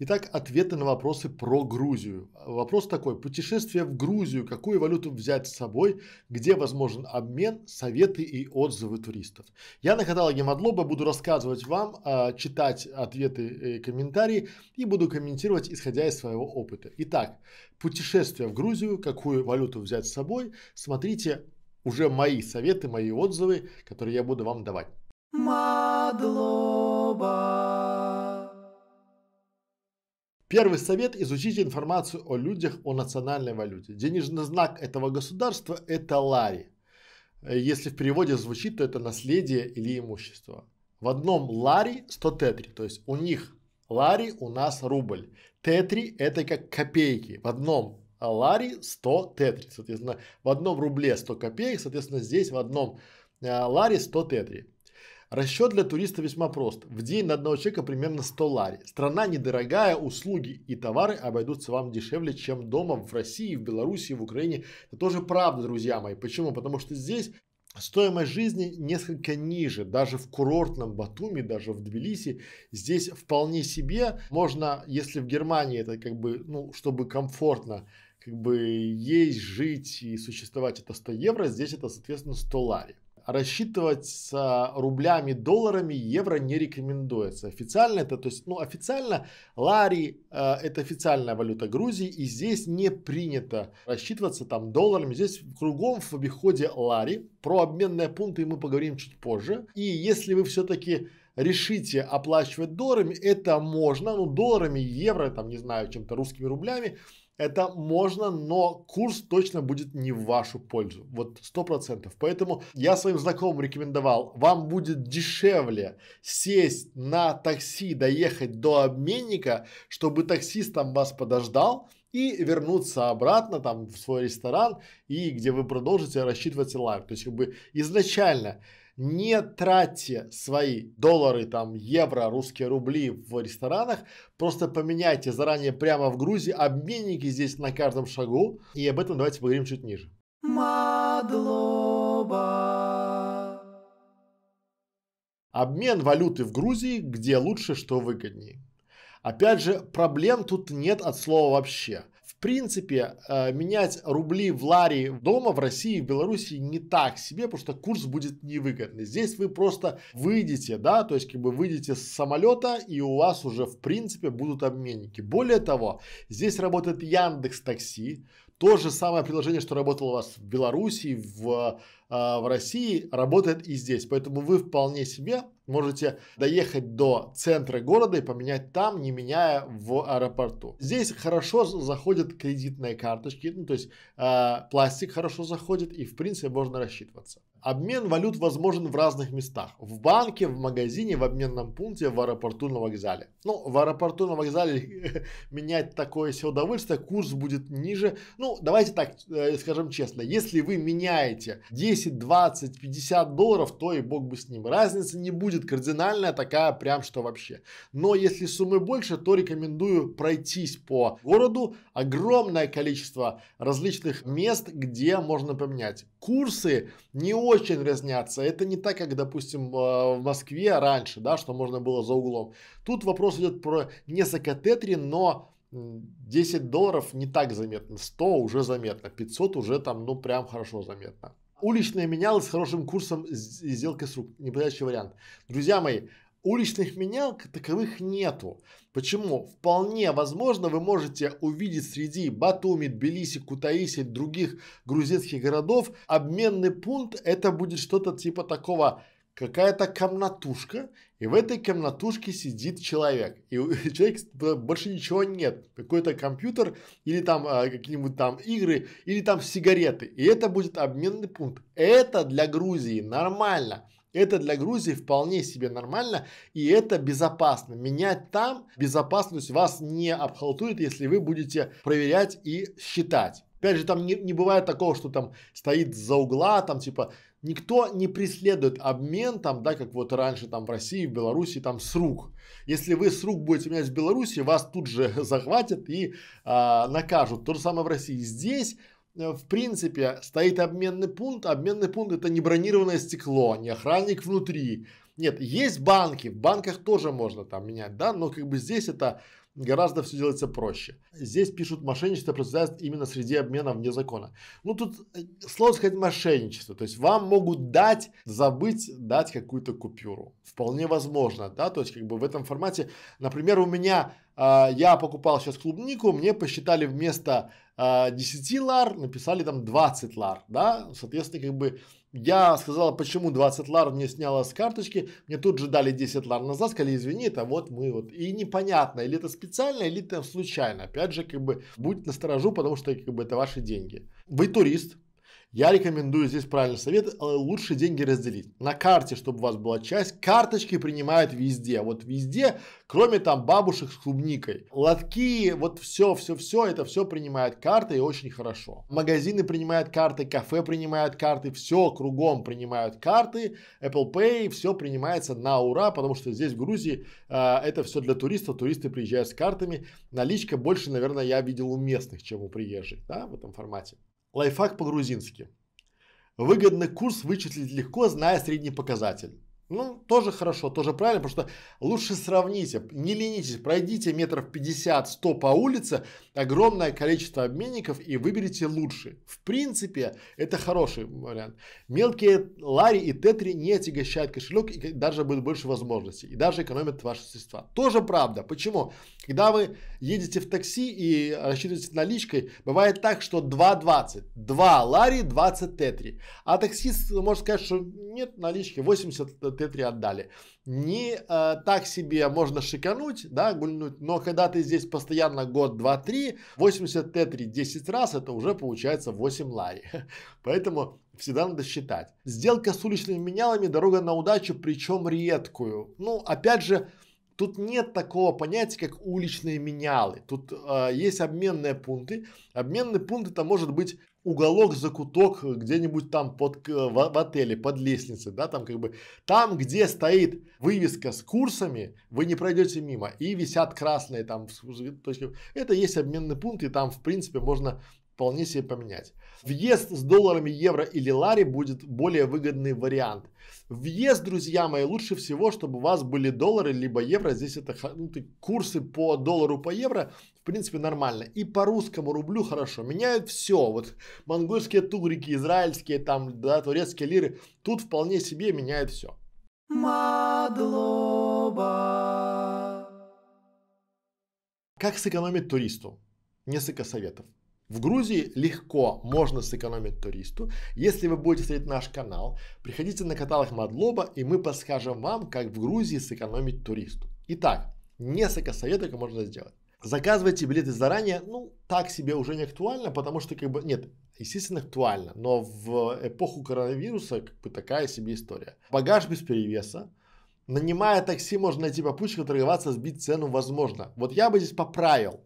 Итак, ответы на вопросы про Грузию. Вопрос такой. Путешествие в Грузию. Какую валюту взять с собой? Где возможен обмен? Советы и отзывы туристов. Я на каталоге Мадлоба буду рассказывать вам, а, читать ответы и э, комментарии и буду комментировать, исходя из своего опыта. Итак, путешествие в Грузию. Какую валюту взять с собой? Смотрите уже мои советы, мои отзывы, которые я буду вам давать. Мадлоба. Первый совет – изучите информацию о людях, о национальной валюте. Денежный знак этого государства – это лари. Э, если в переводе звучит, то это наследие или имущество. В одном лари 100 тетри, то есть у них лари, у нас рубль. Тетри – это как копейки. В одном лари 100 тетри, соответственно, в одном рубле 100 копеек, соответственно, здесь в одном э, лари 100 тетри. Расчет для туриста весьма прост. В день на одного человека примерно 100 лари. Страна недорогая, услуги и товары обойдутся вам дешевле, чем дома в России, в Беларуси, в Украине. Это тоже правда, друзья мои. Почему? Потому что здесь Стоимость жизни несколько ниже, даже в курортном Батуми, даже в Тбилиси. Здесь вполне себе можно, если в Германии это как бы, ну, чтобы комфортно как бы есть, жить и существовать это 100 евро, здесь это, соответственно, 100 лари с а, рублями, долларами, евро не рекомендуется. Официально это, то есть, ну, официально лари э, это официальная валюта Грузии, и здесь не принято рассчитываться там долларами. Здесь кругом в обиходе лари. Про обменные пункты мы поговорим чуть позже. И если вы все-таки решите оплачивать долларами, это можно, ну, долларами, евро, там, не знаю, чем-то русскими рублями, это можно, но курс точно будет не в вашу пользу. Вот сто процентов. Поэтому я своим знакомым рекомендовал, вам будет дешевле сесть на такси, доехать до обменника, чтобы таксист там вас подождал, и вернуться обратно там в свой ресторан и где вы продолжите рассчитывать лайв. То есть как бы изначально не тратьте свои доллары, там, евро, русские рубли в ресторанах, просто поменяйте заранее прямо в Грузии, обменники здесь на каждом шагу, и об этом давайте поговорим чуть ниже. Мадлоба. Обмен валюты в Грузии, где лучше, что выгоднее. Опять же, проблем тут нет от слова вообще в принципе, э, менять рубли в лари дома в России и в Беларуси не так себе, потому что курс будет невыгодный. Здесь вы просто выйдете, да, то есть как бы выйдете с самолета и у вас уже в принципе будут обменники. Более того, здесь работает Яндекс Такси, то же самое приложение, что работало у вас в Беларуси, в, а, в России, работает и здесь. Поэтому вы вполне себе можете доехать до центра города и поменять там, не меняя в аэропорту. Здесь хорошо заходят кредитные карточки, ну, то есть э, пластик хорошо заходит и в принципе можно рассчитываться. Обмен валют возможен в разных местах. В банке, в магазине, в обменном пункте, в аэропорту, на вокзале. Ну, в аэропорту, на вокзале менять такое все удовольствие, курс будет ниже. Ну, давайте так э, скажем честно, если вы меняете 10, 20, 50 долларов, то и бог бы с ним. Разница не будет кардинальная такая, прям что вообще. Но если суммы больше, то рекомендую пройтись по городу. Огромное количество различных мест, где можно поменять. Курсы не очень очень разнятся. Это не так, как, допустим, э, в Москве раньше, да, что можно было за углом. Тут вопрос идет про несколько тетри, но 10 долларов не так заметно, 100 уже заметно, 500 уже там, ну, прям хорошо заметно. Уличная менялась с хорошим курсом сделка с рук. Неподходящий вариант. Друзья мои, Уличных менялок таковых нету. Почему? Вполне возможно, вы можете увидеть среди Батуми, Тбилиси, Кутаиси, других грузинских городов обменный пункт. Это будет что-то типа такого какая-то комнатушка, и в этой комнатушке сидит человек. И у человека больше ничего нет. Какой-то компьютер, или там а, какие-нибудь там игры, или там сигареты. И это будет обменный пункт. Это для Грузии нормально. Это для Грузии вполне себе нормально и это безопасно. Менять там безопасность вас не обхалтурит, если вы будете проверять и считать. Опять же, там не, не бывает такого, что там стоит за угла, там типа никто не преследует обмен там, да, как вот раньше там в России, в Беларуси там с рук. Если вы с рук будете менять в Беларуси, вас тут же захватят и а, накажут. То же самое в России. Здесь Э, в принципе, стоит обменный пункт. Обменный пункт это не бронированное стекло, не охранник внутри. Нет, есть банки, в банках тоже можно там менять, да, но как бы здесь это гораздо все делается проще. Здесь пишут мошенничество процветает именно среди обмена вне закона. Ну тут э, сложно сказать мошенничество, то есть вам могут дать, забыть дать какую-то купюру. Вполне возможно, да, то есть как бы в этом формате, например, у меня э, я покупал сейчас клубнику, мне посчитали вместо э, а, 10 лар, написали там 20 лар, да, соответственно, как бы я сказала, почему 20 лар мне сняло с карточки, мне тут же дали 10 лар назад, сказали, извини, это вот мы вот. И непонятно, или это специально, или это случайно. Опять же, как бы, будь насторожу, потому что как бы это ваши деньги. Вы турист, я рекомендую здесь правильный совет, э, лучше деньги разделить. На карте, чтобы у вас была часть, карточки принимают везде, вот везде, кроме там бабушек с клубникой. Лотки, вот все, все, все, это все принимает карты и очень хорошо. Магазины принимают карты, кафе принимают карты, все кругом принимают карты, Apple Pay, все принимается на ура, потому что здесь в Грузии э, это все для туристов, туристы приезжают с картами, наличка больше, наверное, я видел у местных, чем у приезжих, да, в этом формате. Лайфхак по-грузински. Выгодный курс вычислить легко, зная средний показатель. Ну, тоже хорошо, тоже правильно, потому что лучше сравните, не ленитесь, пройдите метров 50-100 по улице, огромное количество обменников и выберите лучший. В принципе, это хороший вариант. Мелкие лари и тетри не отягощают кошелек и даже будет больше возможностей, и даже экономят ваши средства. Тоже правда. Почему? Когда вы едете в такси и рассчитываете наличкой, бывает так, что 2,20, 2 лари, 20 тетри, а таксист может сказать, что нет налички, 80 Т3 отдали. Не э, так себе можно шикануть, да, гульнуть, но когда ты здесь постоянно год, два, три, 80 Т3 10 раз, это уже получается 8 лари. Поэтому всегда надо считать. Сделка с уличными менялами – дорога на удачу, причем редкую. Ну, опять же, Тут нет такого понятия, как уличные менялы. Тут э, есть обменные пункты. Обменный пункт это может быть уголок, закуток где-нибудь там под, в, в отеле, под лестницей, да, там как бы, там, где стоит вывеска с курсами, вы не пройдете мимо, и висят красные там, точки. это есть обменный пункт, и там, в принципе, можно вполне себе поменять. Въезд с долларами, евро или лари будет более выгодный вариант. Въезд, друзья мои, лучше всего, чтобы у вас были доллары либо евро. Здесь это ну, курсы по доллару, по евро, в принципе, нормально. И по русскому рублю хорошо. Меняют все. Вот монгольские тугрики, израильские, там, да, турецкие лиры. Тут вполне себе меняют все. Мадлоба. Как сэкономить туристу? Несколько советов. В Грузии легко можно сэкономить туристу. Если вы будете смотреть наш канал, приходите на каталог Мадлоба, и мы подскажем вам, как в Грузии сэкономить туристу. Итак, несколько советов, как можно сделать. Заказывайте билеты заранее, ну, так себе уже не актуально, потому что как бы, нет, естественно актуально, но в эпоху коронавируса как бы такая себе история. Багаж без перевеса, нанимая такси, можно найти попутчика, торговаться, сбить цену возможно. Вот я бы здесь поправил.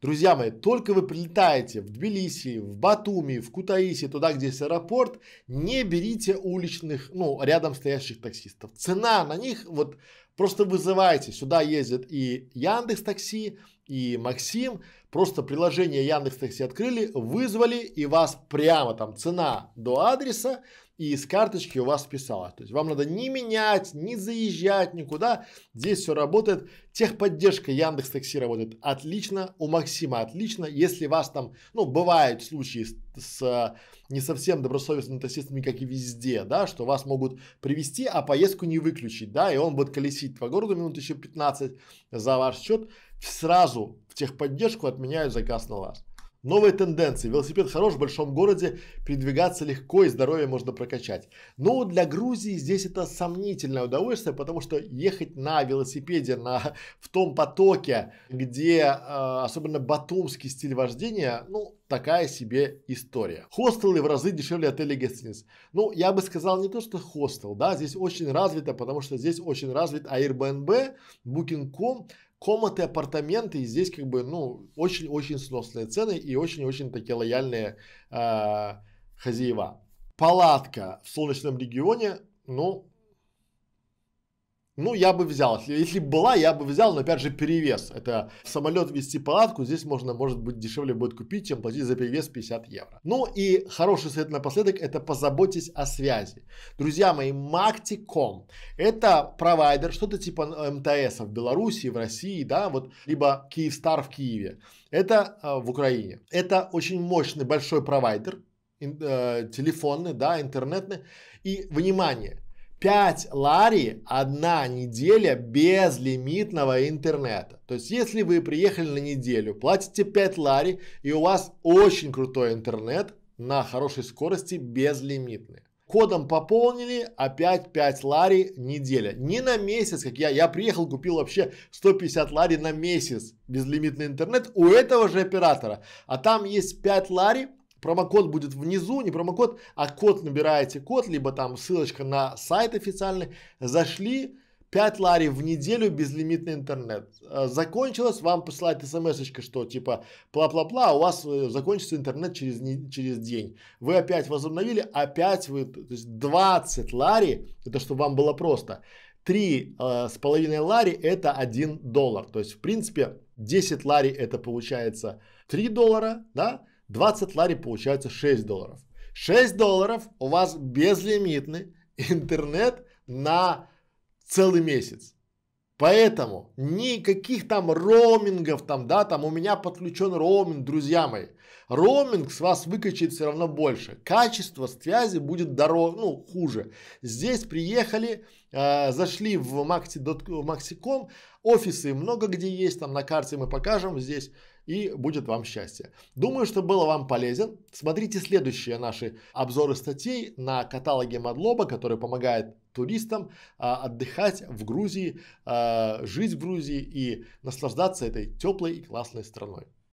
Друзья мои, только вы прилетаете в Тбилиси, в Батуми, в Кутаиси, туда, где есть аэропорт, не берите уличных, ну, рядом стоящих таксистов. Цена на них, вот, просто вызывайте. Сюда ездят и Яндекс Такси, и Максим. Просто приложение Яндекс Такси открыли, вызвали и вас прямо там цена до адреса и из карточки у вас списалось. То есть вам надо не менять, не заезжать никуда. Здесь все работает. Техподдержка Яндекс Такси работает отлично, у Максима отлично. Если вас там, ну, бывают случаи с, с э, не совсем добросовестными таксистами, как и везде, да, что вас могут привести, а поездку не выключить, да, и он будет колесить по городу минут еще 15 за ваш счет, сразу в техподдержку отменяют заказ на вас. Новые тенденции. Велосипед хорош в большом городе, передвигаться легко и здоровье можно прокачать. Но для Грузии здесь это сомнительное удовольствие, потому что ехать на велосипеде на, в том потоке, где э, особенно батумский стиль вождения, ну, такая себе история. Хостелы в разы дешевле отелей и гостиниц. Ну, я бы сказал не то, что хостел, да, здесь очень развито, потому что здесь очень развит Airbnb, Booking.com, комнаты, апартаменты, и здесь как бы, ну, очень-очень сносные цены и очень-очень такие лояльные э, хозяева. Палатка в солнечном регионе, ну, ну, я бы взял. Если была, я бы взял, но опять же перевес. Это самолет вести палатку, здесь можно, может быть, дешевле будет купить, чем платить за перевес 50 евро. Ну и хороший совет напоследок, это позаботьтесь о связи. Друзья мои, Макти.ком – это провайдер, что-то типа МТС в Беларуси, в России, да, вот, либо Киевстар в Киеве. Это э, в Украине. Это очень мощный большой провайдер, ин, э, телефонный, да, интернетный. И, внимание, 5 лари одна неделя безлимитного интернета. То есть, если вы приехали на неделю, платите 5 лари, и у вас очень крутой интернет на хорошей скорости безлимитный. Кодом пополнили, опять 5 лари неделя. Не на месяц, как я. Я приехал, купил вообще 150 лари на месяц безлимитный интернет у этого же оператора. А там есть 5 лари, Промокод будет внизу, не промокод, а код набираете код, либо там ссылочка на сайт официальный. Зашли, 5 лари в неделю безлимитный интернет. Э, закончилось, вам посылает смс что типа пла-пла-пла, а у вас э, закончится интернет через, не, через день. Вы опять возобновили, опять вы, то есть 20 лари, это чтобы вам было просто. 3,5 э, половиной лари это 1 доллар. То есть в принципе 10 лари это получается 3 доллара, да? 20 лари получается 6 долларов. 6 долларов у вас безлимитный интернет на целый месяц. Поэтому никаких там роумингов там, да, там у меня подключен роуминг, друзья мои. Роуминг с вас выкачает все равно больше. Качество связи будет дорог, ну, хуже. Здесь приехали, э, зашли в, Maxi, в Maxicom, офисы много где есть, там на карте мы покажем здесь и будет вам счастье. Думаю, что было вам полезен. Смотрите следующие наши обзоры статей на каталоге Мадлоба, который помогает туристам а, отдыхать в Грузии, а, жить в Грузии и наслаждаться этой теплой и классной страной.